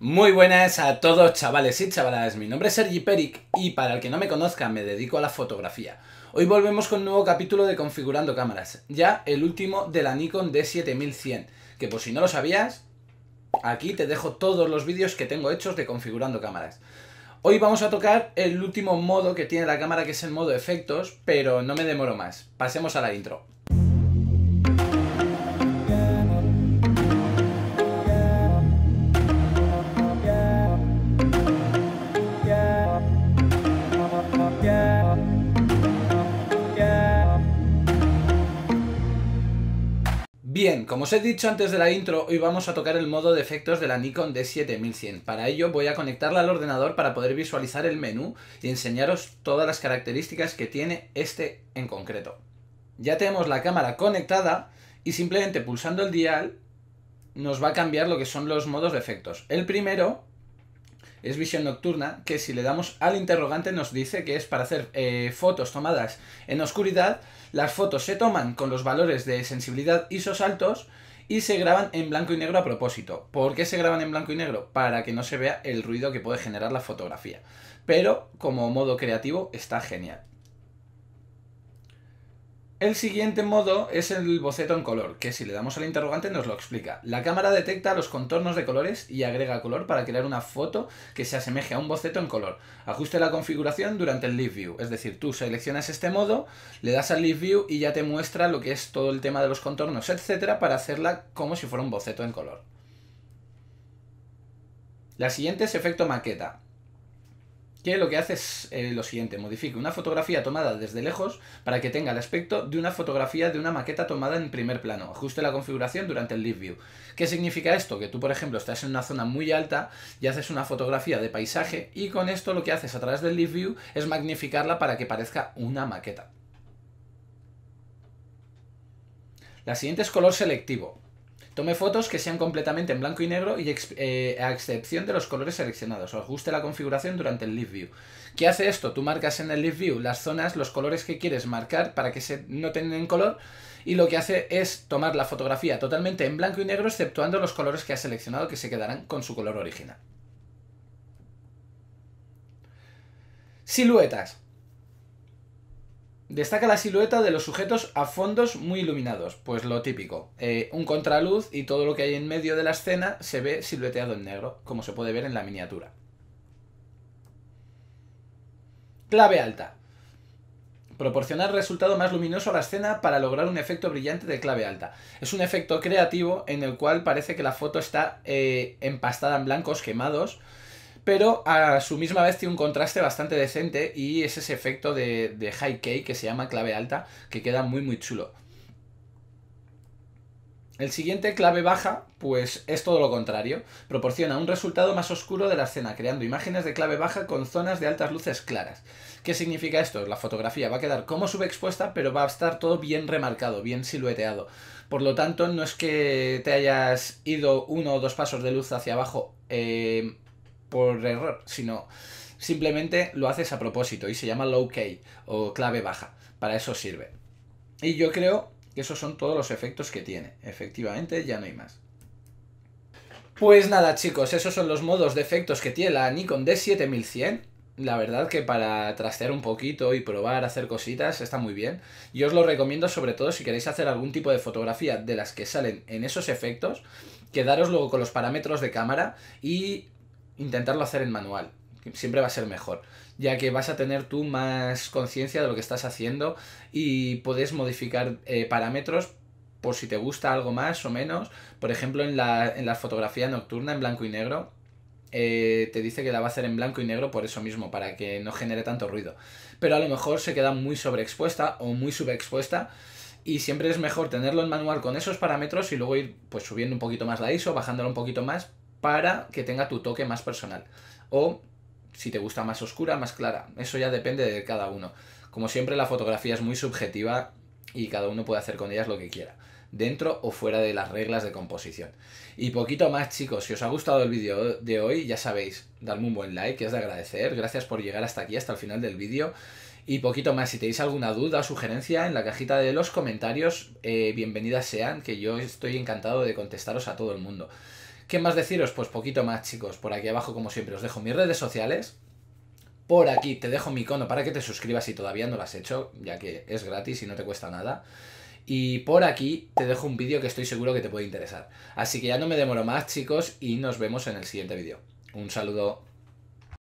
Muy buenas a todos chavales y chavalas, mi nombre es Sergi Peric y para el que no me conozca me dedico a la fotografía. Hoy volvemos con un nuevo capítulo de Configurando Cámaras, ya el último de la Nikon D7100, que por si no lo sabías, aquí te dejo todos los vídeos que tengo hechos de Configurando Cámaras. Hoy vamos a tocar el último modo que tiene la cámara, que es el modo efectos, pero no me demoro más, pasemos a la intro. Bien, como os he dicho antes de la intro, hoy vamos a tocar el modo de efectos de la Nikon D7100. Para ello voy a conectarla al ordenador para poder visualizar el menú y enseñaros todas las características que tiene este en concreto. Ya tenemos la cámara conectada y simplemente pulsando el dial nos va a cambiar lo que son los modos de efectos. El primero es visión nocturna, que si le damos al interrogante nos dice que es para hacer eh, fotos tomadas en oscuridad, las fotos se toman con los valores de sensibilidad ISOs altos y se graban en blanco y negro a propósito. ¿Por qué se graban en blanco y negro? Para que no se vea el ruido que puede generar la fotografía. Pero como modo creativo está genial. El siguiente modo es el boceto en color, que si le damos al interrogante nos lo explica. La cámara detecta los contornos de colores y agrega color para crear una foto que se asemeje a un boceto en color. Ajuste la configuración durante el Live View, es decir, tú seleccionas este modo, le das al Live View y ya te muestra lo que es todo el tema de los contornos, etcétera, para hacerla como si fuera un boceto en color. La siguiente es efecto maqueta que lo que hace es eh, lo siguiente, modifique una fotografía tomada desde lejos para que tenga el aspecto de una fotografía de una maqueta tomada en primer plano. Ajuste la configuración durante el live view. ¿Qué significa esto? Que tú, por ejemplo, estás en una zona muy alta y haces una fotografía de paisaje y con esto lo que haces a través del live view es magnificarla para que parezca una maqueta. La siguiente es color selectivo. Tome fotos que sean completamente en blanco y negro y eh, a excepción de los colores seleccionados. O ajuste la configuración durante el Live View. ¿Qué hace esto? Tú marcas en el Live View las zonas, los colores que quieres marcar para que se tengan en color y lo que hace es tomar la fotografía totalmente en blanco y negro exceptuando los colores que has seleccionado que se quedarán con su color original. Siluetas. Destaca la silueta de los sujetos a fondos muy iluminados, pues lo típico, eh, un contraluz y todo lo que hay en medio de la escena se ve silueteado en negro, como se puede ver en la miniatura. Clave alta. Proporcionar resultado más luminoso a la escena para lograr un efecto brillante de clave alta. Es un efecto creativo en el cual parece que la foto está eh, empastada en blancos quemados, pero a su misma vez tiene un contraste bastante decente y es ese efecto de, high key que se llama clave alta, que queda muy muy chulo. El siguiente, clave baja, pues es todo lo contrario. Proporciona un resultado más oscuro de la escena, creando imágenes de clave baja con zonas de altas luces claras. ¿Qué significa esto? La fotografía va a quedar como subexpuesta, pero va a estar todo bien remarcado, bien silueteado. Por lo tanto, no es que te hayas ido uno o dos pasos de luz hacia abajo eh, por error, sino simplemente lo haces a propósito y se llama low key o clave baja. Para eso sirve. Y yo creo que esos son todos los efectos que tiene. Efectivamente, ya no hay más. Pues nada chicos, esos son los modos de efectos que tiene la Nikon D7100. La verdad que para trastear un poquito y probar, hacer cositas, está muy bien. Yo os lo recomiendo sobre todo si queréis hacer algún tipo de fotografía de las que salen en esos efectos, quedaros luego con los parámetros de cámara y intentarlo hacer en manual. Siempre va a ser mejor, ya que vas a tener tú más conciencia de lo que estás haciendo y puedes modificar eh, parámetros por si te gusta algo más o menos. Por ejemplo, en la, fotografía nocturna en blanco y negro, eh, te dice que la va a hacer en blanco y negro por eso mismo, para que no genere tanto ruido. Pero a lo mejor se queda muy sobreexpuesta o muy subexpuesta. Y siempre es mejor tenerlo en manual con esos parámetros y luego ir pues subiendo un poquito más la ISO, bajándola un poquito más para que tenga tu toque más personal. O si te gusta más oscura, más clara. Eso ya depende de cada uno. Como siempre, la fotografía es muy subjetiva y cada uno puede hacer con ellas lo que quiera dentro o fuera de las reglas de composición. Y poquito más chicos, si os ha gustado el vídeo de hoy, ya sabéis, darme un buen like, que es de agradecer, gracias por llegar hasta aquí, hasta el final del vídeo. Y poquito más, si tenéis alguna duda o sugerencia en la cajita de los comentarios, eh, bienvenidas sean, que yo estoy encantado de contestaros a todo el mundo. ¿Qué más deciros? Pues poquito más, chicos. Por aquí abajo, como siempre, os dejo mis redes sociales. Por aquí te dejo mi icono para que te suscribas si todavía no lo has hecho, ya que es gratis y no te cuesta nada. Y por aquí te dejo un vídeo que estoy seguro que te puede interesar. Así que ya no me demoro más, chicos, y nos vemos en el siguiente vídeo. Un saludo.